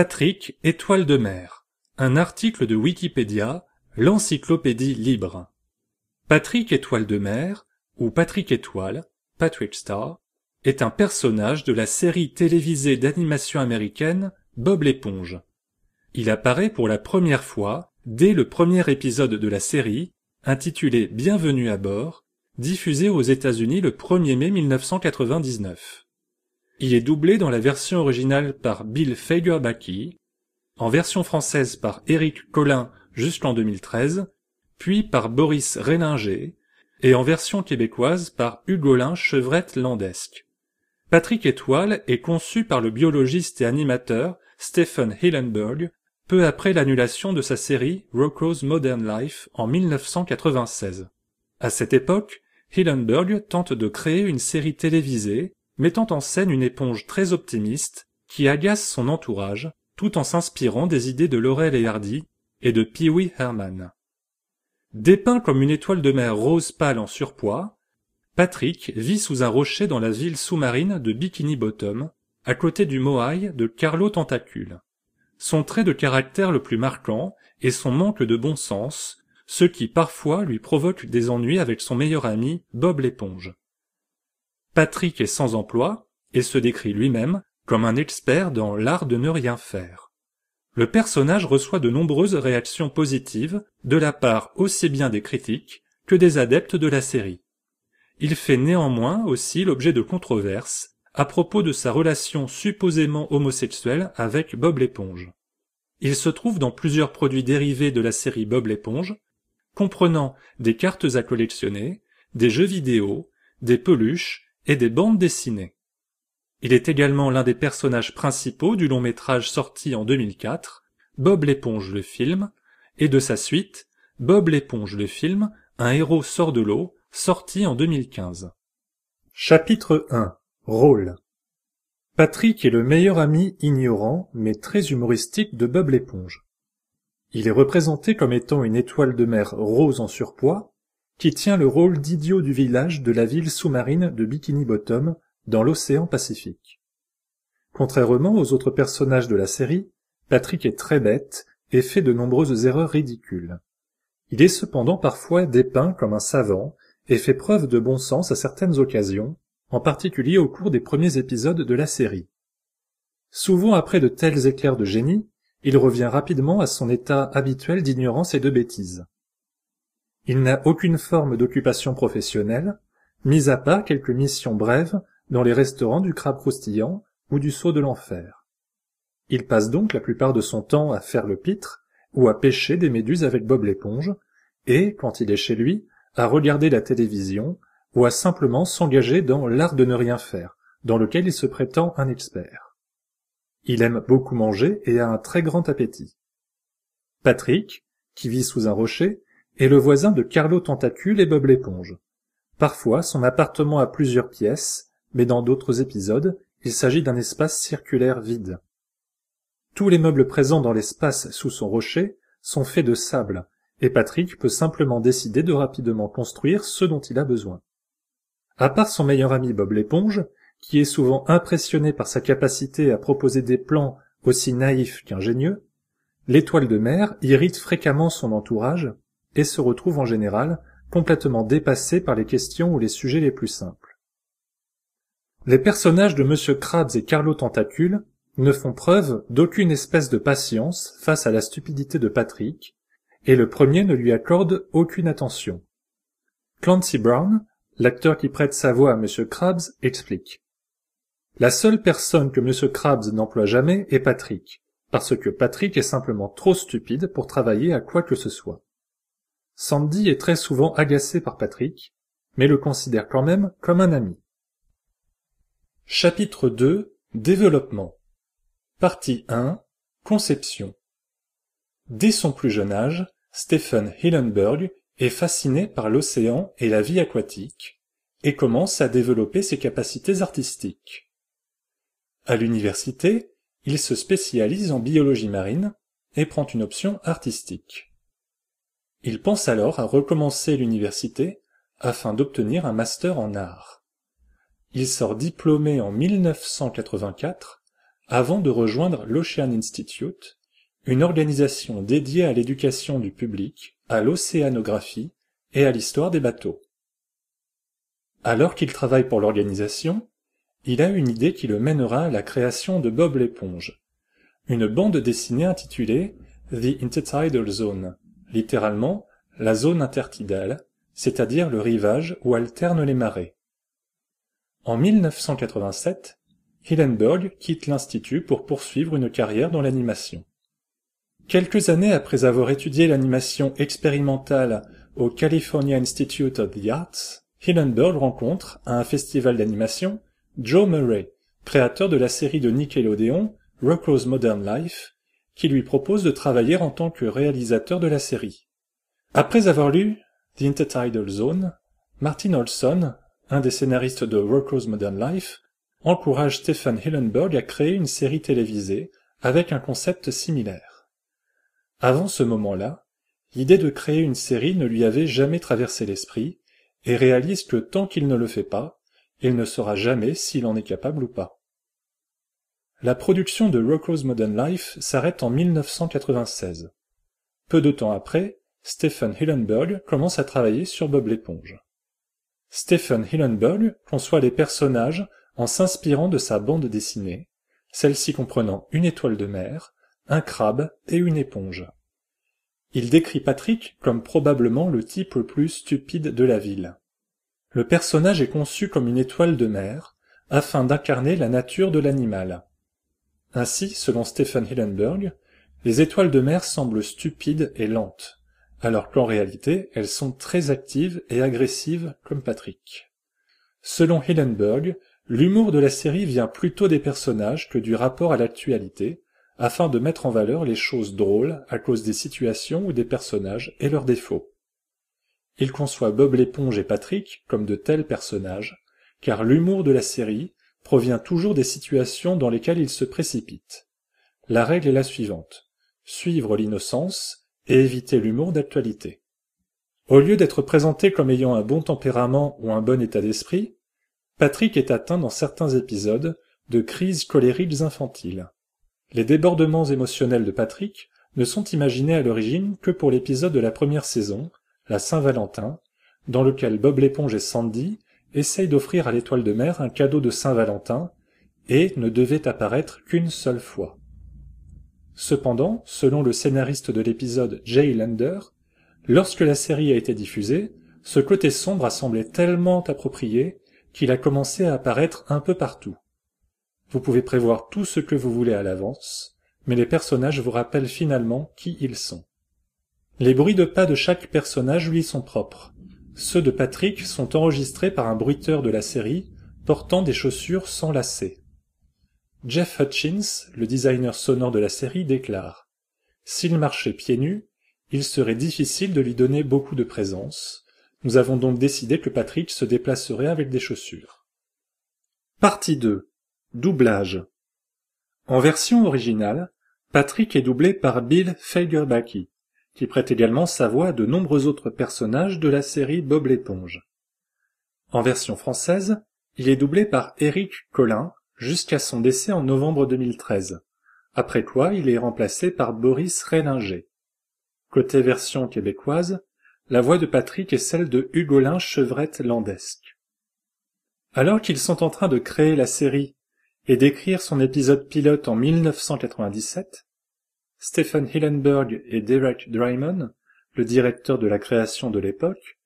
Patrick Étoile de mer. Un article de Wikipédia, l'encyclopédie libre. Patrick Étoile de mer, ou Patrick Étoile, Patrick Star, est un personnage de la série télévisée d'animation américaine Bob l'éponge. Il apparaît pour la première fois dès le premier épisode de la série, intitulé Bienvenue à bord, diffusé aux États-Unis le 1er mai 1999. Il est doublé dans la version originale par Bill Baki, en version française par Éric Collin jusqu'en 2013, puis par Boris Réninger, et en version québécoise par Hugolin Chevrette-Landesque. Patrick Étoile est conçu par le biologiste et animateur Stephen Hillenburg peu après l'annulation de sa série Rocco's Modern Life en 1996. À cette époque, Hillenburg tente de créer une série télévisée mettant en scène une éponge très optimiste qui agace son entourage tout en s'inspirant des idées de Laurel et Hardy et de Pee-wee Herman. Dépeint comme une étoile de mer rose pâle en surpoids, Patrick vit sous un rocher dans la ville sous-marine de Bikini Bottom, à côté du Moai de Carlo Tentacule. Son trait de caractère le plus marquant est son manque de bon sens, ce qui parfois lui provoque des ennuis avec son meilleur ami Bob l'éponge. Patrick est sans emploi et se décrit lui-même comme un expert dans l'art de ne rien faire. Le personnage reçoit de nombreuses réactions positives de la part aussi bien des critiques que des adeptes de la série. Il fait néanmoins aussi l'objet de controverses à propos de sa relation supposément homosexuelle avec Bob l'éponge. Il se trouve dans plusieurs produits dérivés de la série Bob l'éponge, comprenant des cartes à collectionner, des jeux vidéo, des peluches et des bandes dessinées. Il est également l'un des personnages principaux du long métrage sorti en 2004, Bob l'éponge le film, et de sa suite, Bob l'éponge le film, un héros sort de l'eau, sorti en 2015. Chapitre 1 Rôle Patrick est le meilleur ami ignorant mais très humoristique de Bob l'éponge. Il est représenté comme étant une étoile de mer rose en surpoids, qui tient le rôle d'idiot du village de la ville sous-marine de Bikini Bottom dans l'océan Pacifique. Contrairement aux autres personnages de la série, Patrick est très bête et fait de nombreuses erreurs ridicules. Il est cependant parfois dépeint comme un savant et fait preuve de bon sens à certaines occasions, en particulier au cours des premiers épisodes de la série. Souvent après de tels éclairs de génie, il revient rapidement à son état habituel d'ignorance et de bêtise. Il n'a aucune forme d'occupation professionnelle, mis à part quelques missions brèves dans les restaurants du Crabe Croustillant ou du Sceau de l'Enfer. Il passe donc la plupart de son temps à faire le pitre ou à pêcher des méduses avec Bob l'éponge, et, quand il est chez lui, à regarder la télévision ou à simplement s'engager dans l'art de ne rien faire, dans lequel il se prétend un expert. Il aime beaucoup manger et a un très grand appétit. Patrick, qui vit sous un rocher, est le voisin de Carlo Tentacule et Bob l'éponge. Parfois, son appartement a plusieurs pièces, mais dans d'autres épisodes, il s'agit d'un espace circulaire vide. Tous les meubles présents dans l'espace sous son rocher sont faits de sable, et Patrick peut simplement décider de rapidement construire ce dont il a besoin. À part son meilleur ami Bob l'éponge, qui est souvent impressionné par sa capacité à proposer des plans aussi naïfs qu'ingénieux, l'étoile de mer irrite fréquemment son entourage et se retrouvent en général complètement dépassés par les questions ou les sujets les plus simples. Les personnages de M. Krabs et Carlo Tentacule ne font preuve d'aucune espèce de patience face à la stupidité de Patrick, et le premier ne lui accorde aucune attention. Clancy Brown, l'acteur qui prête sa voix à M. Krabs, explique. La seule personne que M. Krabs n'emploie jamais est Patrick, parce que Patrick est simplement trop stupide pour travailler à quoi que ce soit. Sandy est très souvent agacé par Patrick, mais le considère quand même comme un ami. Chapitre 2 Développement Partie 1 Conception Dès son plus jeune âge, Stephen Hillenburg est fasciné par l'océan et la vie aquatique, et commence à développer ses capacités artistiques. À l'université, il se spécialise en biologie marine et prend une option artistique. Il pense alors à recommencer l'université afin d'obtenir un master en art. Il sort diplômé en 1984 avant de rejoindre l'Ocean Institute, une organisation dédiée à l'éducation du public, à l'océanographie et à l'histoire des bateaux. Alors qu'il travaille pour l'organisation, il a une idée qui le mènera à la création de Bob l'éponge, une bande dessinée intitulée The Intertidal Zone littéralement la zone intertidale, c'est-à-dire le rivage où alternent les marées. En 1987, Hillenburg quitte l'institut pour poursuivre une carrière dans l'animation. Quelques années après avoir étudié l'animation expérimentale au California Institute of the Arts, Hillenburg rencontre, à un festival d'animation, Joe Murray, créateur de la série de Nickelodeon Rocco's Modern Life, qui lui propose de travailler en tant que réalisateur de la série. Après avoir lu The Intertidal Zone, Martin Olson, un des scénaristes de Worker's Modern Life, encourage Stephen Hillenburg à créer une série télévisée avec un concept similaire. Avant ce moment-là, l'idée de créer une série ne lui avait jamais traversé l'esprit et réalise que tant qu'il ne le fait pas, il ne saura jamais s'il en est capable ou pas. La production de Rocco's Modern Life s'arrête en 1996. Peu de temps après, Stephen Hillenburg commence à travailler sur Bob l'éponge. Stephen Hillenburg conçoit les personnages en s'inspirant de sa bande dessinée, celle-ci comprenant une étoile de mer, un crabe et une éponge. Il décrit Patrick comme probablement le type le plus stupide de la ville. Le personnage est conçu comme une étoile de mer, afin d'incarner la nature de l'animal ainsi selon stephen hillenburg les étoiles de mer semblent stupides et lentes alors qu'en réalité elles sont très actives et agressives comme patrick selon hillenburg l'humour de la série vient plutôt des personnages que du rapport à l'actualité afin de mettre en valeur les choses drôles à cause des situations ou des personnages et leurs défauts il conçoit bob l'éponge et patrick comme de tels personnages car l'humour de la série provient toujours des situations dans lesquelles il se précipite. La règle est la suivante. Suivre l'innocence et éviter l'humour d'actualité. Au lieu d'être présenté comme ayant un bon tempérament ou un bon état d'esprit, Patrick est atteint dans certains épisodes de crises colériques infantiles. Les débordements émotionnels de Patrick ne sont imaginés à l'origine que pour l'épisode de la première saison, la Saint-Valentin, dans lequel Bob l'éponge et Sandy essaye d'offrir à l'étoile de mer un cadeau de Saint-Valentin et ne devait apparaître qu'une seule fois. Cependant, selon le scénariste de l'épisode Jay Lander, lorsque la série a été diffusée, ce côté sombre a semblé tellement approprié qu'il a commencé à apparaître un peu partout. Vous pouvez prévoir tout ce que vous voulez à l'avance, mais les personnages vous rappellent finalement qui ils sont. Les bruits de pas de chaque personnage lui sont propres, ceux de Patrick sont enregistrés par un bruiteur de la série, portant des chaussures sans lacets. Jeff Hutchins, le designer sonore de la série, déclare S'il marchait pieds nus, il serait difficile de lui donner beaucoup de présence. Nous avons donc décidé que Patrick se déplacerait avec des chaussures. Partie 2. Doublage. En version originale, Patrick est doublé par Bill qui prête également sa voix à de nombreux autres personnages de la série Bob l'éponge. En version française, il est doublé par Éric Collin jusqu'à son décès en novembre 2013, après quoi il est remplacé par Boris Rélinger. Côté version québécoise, la voix de Patrick est celle de Hugolin Chevrette-Landesque. Alors qu'ils sont en train de créer la série et d'écrire son épisode pilote en 1997, Stephen Hillenberg et Derek Dryman, le directeur de la création de l'époque,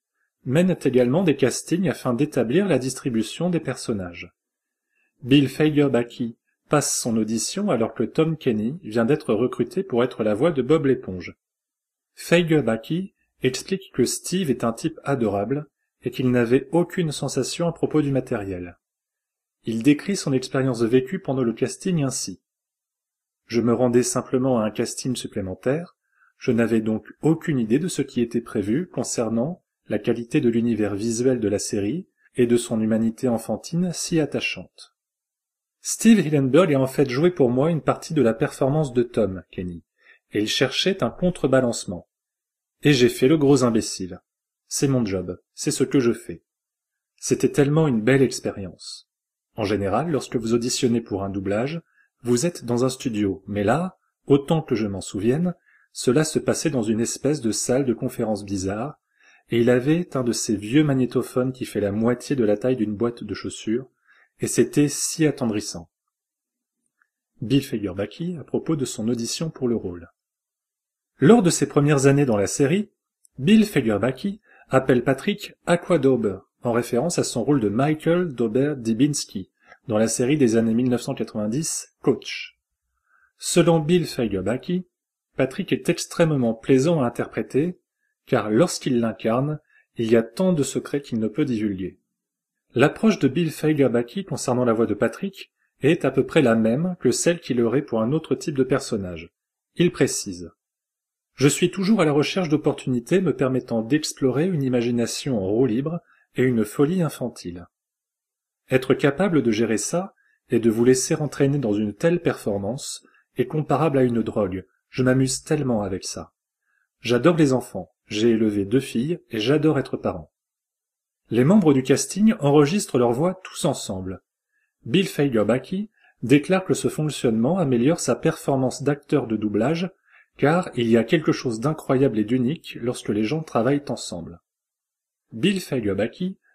mènent également des castings afin d'établir la distribution des personnages. Bill Fagerbacky passe son audition alors que Tom Kenny vient d'être recruté pour être la voix de Bob l'éponge. Fagerbacky explique que Steve est un type adorable et qu'il n'avait aucune sensation à propos du matériel. Il décrit son expérience vécue pendant le casting ainsi. Je me rendais simplement à un casting supplémentaire, je n'avais donc aucune idée de ce qui était prévu concernant la qualité de l'univers visuel de la série et de son humanité enfantine si attachante. Steve Hillenburg a en fait joué pour moi une partie de la performance de Tom, Kenny, et il cherchait un contrebalancement. Et j'ai fait le gros imbécile. C'est mon job, c'est ce que je fais. C'était tellement une belle expérience. En général, lorsque vous auditionnez pour un doublage, vous êtes dans un studio, mais là, autant que je m'en souvienne, cela se passait dans une espèce de salle de conférence bizarre, et il avait un de ces vieux magnétophones qui fait la moitié de la taille d'une boîte de chaussures, et c'était si attendrissant. Bill Fegerbahki à propos de son audition pour le rôle. Lors de ses premières années dans la série, Bill Fegerbahki appelle Patrick Aquadober en référence à son rôle de Michael Dober Dibinski dans la série des années 1990 Coach. Selon Bill Feigerbaki, Patrick est extrêmement plaisant à interpréter, car lorsqu'il l'incarne, il y a tant de secrets qu'il ne peut divulguer. L'approche de Bill Feigerbaki concernant la voix de Patrick est à peu près la même que celle qu'il aurait pour un autre type de personnage. Il précise. Je suis toujours à la recherche d'opportunités me permettant d'explorer une imagination en roue libre et une folie infantile. Être capable de gérer ça, et de vous laisser entraîner dans une telle performance, est comparable à une drogue, je m'amuse tellement avec ça. J'adore les enfants, j'ai élevé deux filles, et j'adore être parent. Les membres du casting enregistrent leur voix tous ensemble. Bill Fagerbacky déclare que ce fonctionnement améliore sa performance d'acteur de doublage, car il y a quelque chose d'incroyable et d'unique lorsque les gens travaillent ensemble. Bill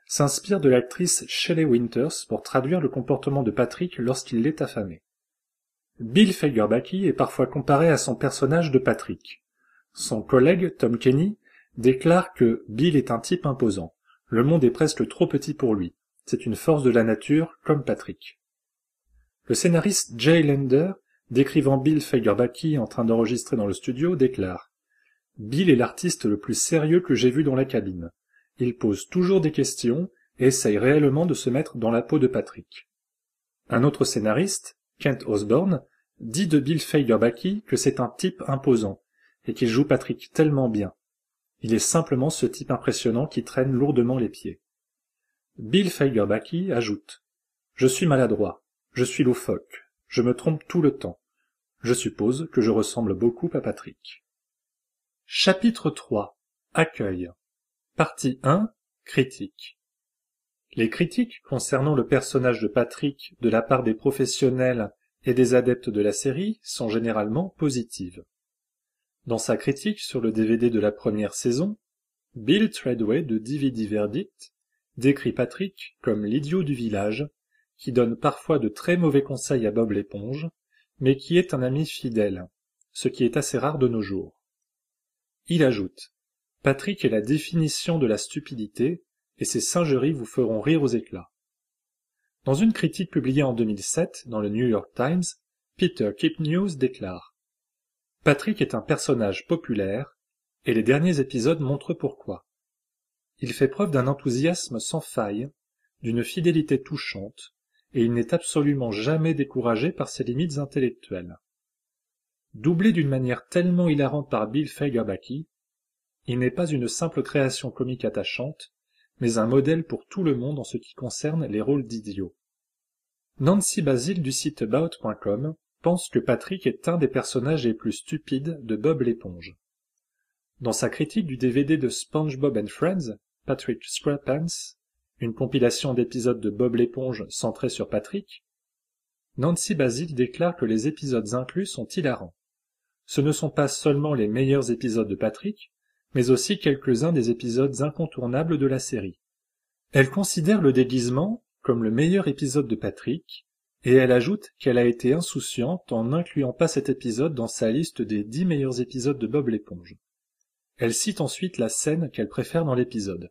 s'inspire de l'actrice Shelley Winters pour traduire le comportement de Patrick lorsqu'il l'est affamé. Bill Fagerbacky est parfois comparé à son personnage de Patrick. Son collègue Tom Kenny déclare que Bill est un type imposant. Le monde est presque trop petit pour lui. C'est une force de la nature, comme Patrick. Le scénariste Jay Lender, décrivant Bill Fagerbacky en train d'enregistrer dans le studio, déclare Bill est l'artiste le plus sérieux que j'ai vu dans la cabine. Il pose toujours des questions et essaye réellement de se mettre dans la peau de Patrick. Un autre scénariste, Kent Osborne, dit de Bill Feigerbaki que c'est un type imposant, et qu'il joue Patrick tellement bien. Il est simplement ce type impressionnant qui traîne lourdement les pieds. Bill Feigerbaki ajoute Je suis maladroit, je suis loufoque, je me trompe tout le temps. Je suppose que je ressemble beaucoup à Patrick. Chapitre 3 Accueil Partie 1 Critiques Les critiques concernant le personnage de Patrick de la part des professionnels et des adeptes de la série sont généralement positives. Dans sa critique sur le DVD de la première saison, Bill Treadway de DVD Verdict décrit Patrick comme l'idiot du village, qui donne parfois de très mauvais conseils à Bob l'éponge, mais qui est un ami fidèle, ce qui est assez rare de nos jours. Il ajoute Patrick est la définition de la stupidité, et ses singeries vous feront rire aux éclats. Dans une critique publiée en 2007 dans le New York Times, Peter News déclare Patrick est un personnage populaire, et les derniers épisodes montrent pourquoi. Il fait preuve d'un enthousiasme sans faille, d'une fidélité touchante, et il n'est absolument jamais découragé par ses limites intellectuelles. Doublé d'une manière tellement hilarante par Bill Fagerbacky, il n'est pas une simple création comique attachante, mais un modèle pour tout le monde en ce qui concerne les rôles d'idiots. Nancy Basile du site about.com pense que Patrick est un des personnages les plus stupides de Bob l'éponge. Dans sa critique du DVD de SpongeBob and Friends, Patrick Squarepants, une compilation d'épisodes de Bob l'éponge centrée sur Patrick, Nancy Basile déclare que les épisodes inclus sont hilarants. Ce ne sont pas seulement les meilleurs épisodes de Patrick, mais aussi quelques-uns des épisodes incontournables de la série. Elle considère le déguisement comme le meilleur épisode de Patrick, et elle ajoute qu'elle a été insouciante en n'incluant pas cet épisode dans sa liste des dix meilleurs épisodes de Bob l'éponge. Elle cite ensuite la scène qu'elle préfère dans l'épisode.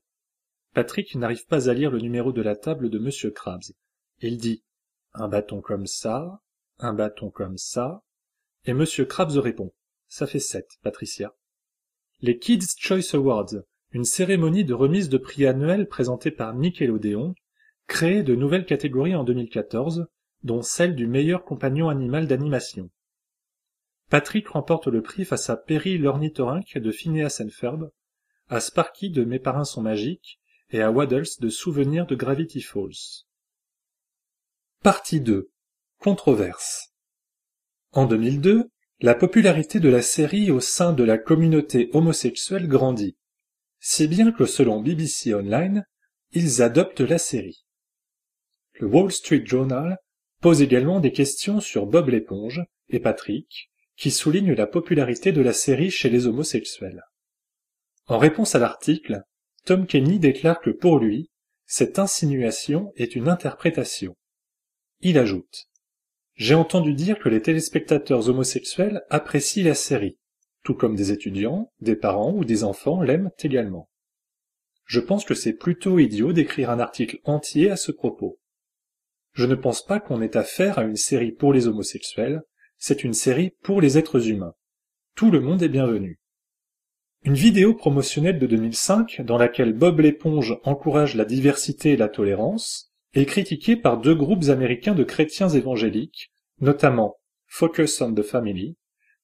Patrick n'arrive pas à lire le numéro de la table de M. Krabs. Il dit un bâton comme ça, un bâton comme ça, et M. Krabs répond ça fait sept, Patricia. Les Kids Choice Awards, une cérémonie de remise de prix annuel présentée par Nickelodeon, créée de nouvelles catégories en 2014, dont celle du meilleur compagnon animal d'animation. Patrick remporte le prix face à Perry l'ornithorynque de Phineas and Ferb, à Sparky de Mes parrains sont magiques et à Waddles de Souvenir de Gravity Falls. Partie 2. Controverse. En 2002, la popularité de la série au sein de la communauté homosexuelle grandit, si bien que selon BBC Online, ils adoptent la série. Le Wall Street Journal pose également des questions sur Bob l'éponge et Patrick, qui soulignent la popularité de la série chez les homosexuels. En réponse à l'article, Tom Kenny déclare que pour lui, cette insinuation est une interprétation. Il ajoute j'ai entendu dire que les téléspectateurs homosexuels apprécient la série, tout comme des étudiants, des parents ou des enfants l'aiment également. Je pense que c'est plutôt idiot d'écrire un article entier à ce propos. Je ne pense pas qu'on ait affaire à une série pour les homosexuels, c'est une série pour les êtres humains. Tout le monde est bienvenu. Une vidéo promotionnelle de 2005 dans laquelle Bob l'éponge encourage la diversité et la tolérance est critiqué par deux groupes américains de chrétiens évangéliques, notamment Focus on the Family,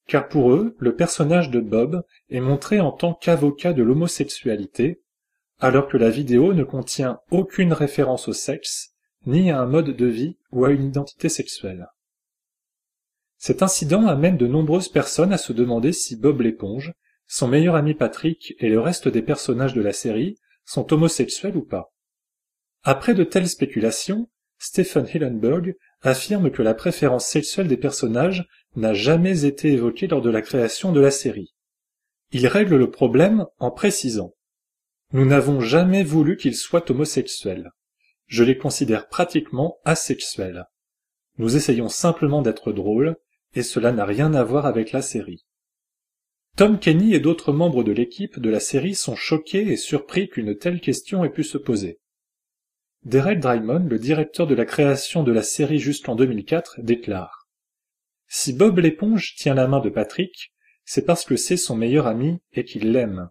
car pour eux, le personnage de Bob est montré en tant qu'avocat de l'homosexualité, alors que la vidéo ne contient aucune référence au sexe, ni à un mode de vie ou à une identité sexuelle. Cet incident amène de nombreuses personnes à se demander si Bob l'éponge, son meilleur ami Patrick et le reste des personnages de la série sont homosexuels ou pas. Après de telles spéculations, Stephen Hillenburg affirme que la préférence sexuelle des personnages n'a jamais été évoquée lors de la création de la série. Il règle le problème en précisant Nous n'avons jamais voulu qu'ils soient homosexuels. Je les considère pratiquement asexuels. Nous essayons simplement d'être drôles, et cela n'a rien à voir avec la série. Tom Kenny et d'autres membres de l'équipe de la série sont choqués et surpris qu'une telle question ait pu se poser. Derek Drymon, le directeur de la création de la série jusqu'en 2004, déclare Si Bob l'éponge tient la main de Patrick, c'est parce que c'est son meilleur ami et qu'il l'aime.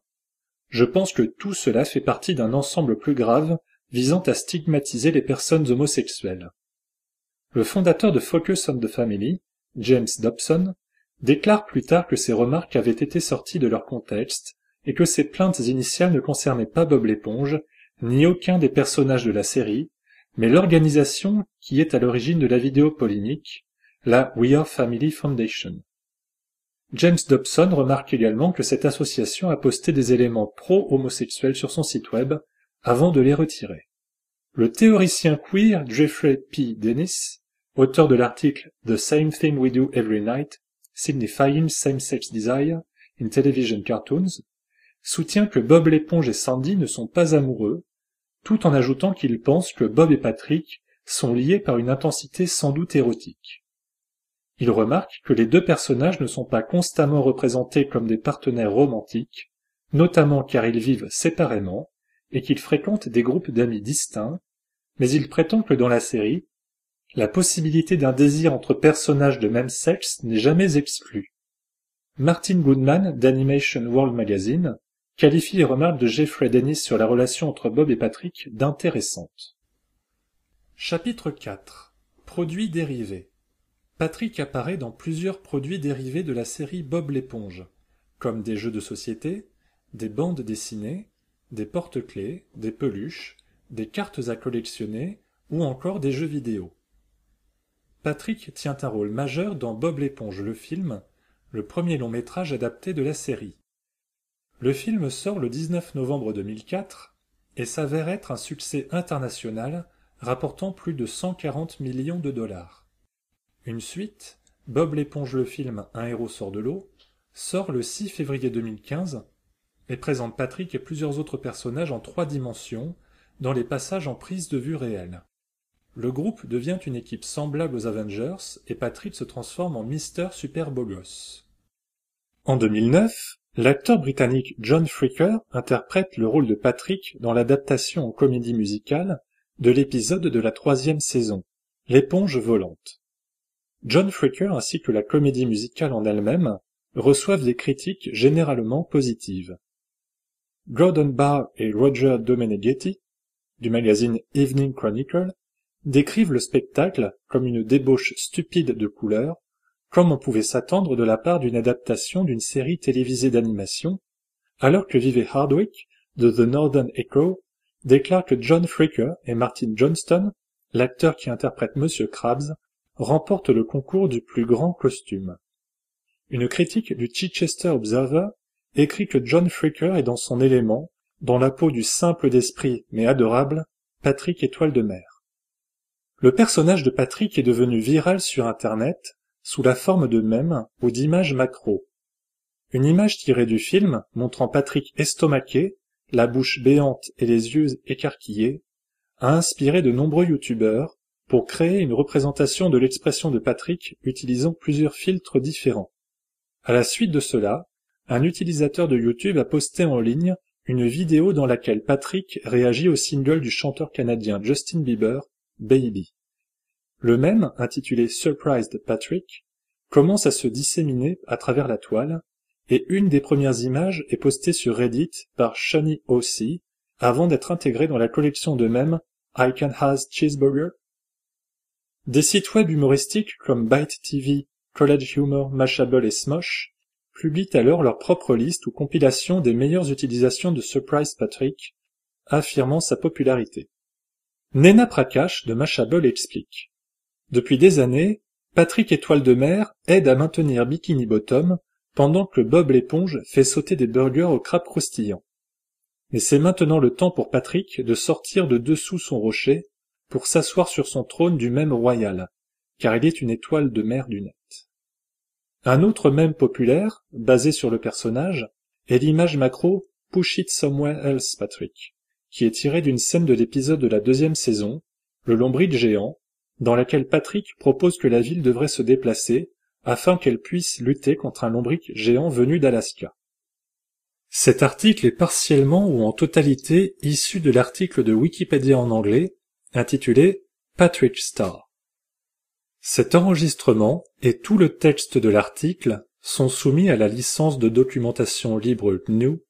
Je pense que tout cela fait partie d'un ensemble plus grave visant à stigmatiser les personnes homosexuelles. Le fondateur de Focus on the Family, James Dobson, déclare plus tard que ces remarques avaient été sorties de leur contexte et que ses plaintes initiales ne concernaient pas Bob l'éponge, ni aucun des personnages de la série, mais l'organisation qui est à l'origine de la vidéo polémique, la We Are Family Foundation. James Dobson remarque également que cette association a posté des éléments pro-homosexuels sur son site web avant de les retirer. Le théoricien queer Jeffrey P. Dennis, auteur de l'article The Same Thing We Do Every Night, Signifying Same-Sex Desire in Television Cartoons, soutient que Bob l'éponge et Sandy ne sont pas amoureux, tout en ajoutant qu'il pense que Bob et Patrick sont liés par une intensité sans doute érotique. Il remarque que les deux personnages ne sont pas constamment représentés comme des partenaires romantiques, notamment car ils vivent séparément et qu'ils fréquentent des groupes d'amis distincts, mais il prétend que dans la série, la possibilité d'un désir entre personnages de même sexe n'est jamais exclue. Martin Goodman d'Animation World Magazine qualifie les remarques de Jeffrey Dennis sur la relation entre Bob et Patrick d'intéressantes. Chapitre 4 Produits dérivés Patrick apparaît dans plusieurs produits dérivés de la série Bob l'éponge, comme des jeux de société, des bandes dessinées, des porte-clés, des peluches, des cartes à collectionner ou encore des jeux vidéo. Patrick tient un rôle majeur dans Bob l'éponge le film, le premier long métrage adapté de la série. Le film sort le 19 novembre 2004 et s'avère être un succès international, rapportant plus de 140 millions de dollars. Une suite, Bob l'éponge le film Un héros sort de l'eau, sort le 6 février 2015 et présente Patrick et plusieurs autres personnages en trois dimensions dans les passages en prise de vue réelle. Le groupe devient une équipe semblable aux Avengers et Patrick se transforme en Mister Super Bogos. En 2009, L'acteur britannique John Fricker interprète le rôle de Patrick dans l'adaptation en comédie musicale de l'épisode de la troisième saison, L'éponge volante. John Fricker ainsi que la comédie musicale en elle-même reçoivent des critiques généralement positives. Gordon Barr et Roger Domeneghetti, du magazine Evening Chronicle, décrivent le spectacle comme une débauche stupide de couleurs comme on pouvait s'attendre de la part d'une adaptation d'une série télévisée d'animation, alors que vivait Hardwick de The Northern Echo déclare que John Fricker et Martin Johnston, l'acteur qui interprète Monsieur Krabs, remportent le concours du plus grand costume. Une critique du Chichester Observer écrit que John Fricker est dans son élément, dans la peau du simple d'esprit mais adorable, Patrick Étoile de Mer. Le personnage de Patrick est devenu viral sur Internet, sous la forme de mèmes ou d'images macro. Une image tirée du film, montrant Patrick estomaqué, la bouche béante et les yeux écarquillés, a inspiré de nombreux youtubeurs pour créer une représentation de l'expression de Patrick utilisant plusieurs filtres différents. À la suite de cela, un utilisateur de YouTube a posté en ligne une vidéo dans laquelle Patrick réagit au single du chanteur canadien Justin Bieber, Baby. Le même, intitulé Surprised Patrick, commence à se disséminer à travers la toile, et une des premières images est postée sur Reddit par Shani O.C. avant d'être intégrée dans la collection de mèmes I Can Has Cheeseburger. Des sites web humoristiques comme Byte TV, College Humor, Mashable et Smosh publient alors leur propre liste ou compilation des meilleures utilisations de Surprise Patrick, affirmant sa popularité. Nena Prakash de Mashable explique depuis des années, Patrick Étoile de Mer aide à maintenir Bikini Bottom pendant que Bob l'éponge fait sauter des burgers au crabe croustillant. Mais c'est maintenant le temps pour Patrick de sortir de dessous son rocher pour s'asseoir sur son trône du même royal, car il est une étoile de mer du net. Un autre mème populaire, basé sur le personnage, est l'image macro Push it somewhere else, Patrick, qui est tirée d'une scène de l'épisode de la deuxième saison, le lombril géant, dans laquelle Patrick propose que la ville devrait se déplacer afin qu'elle puisse lutter contre un lombric géant venu d'Alaska. Cet article est partiellement ou en totalité issu de l'article de Wikipédia en anglais intitulé Patrick Star. Cet enregistrement et tout le texte de l'article sont soumis à la licence de documentation libre GNU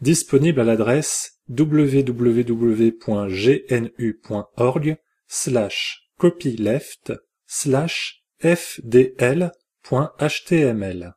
disponible à l'adresse www.gnu.org slash left slash fdl.html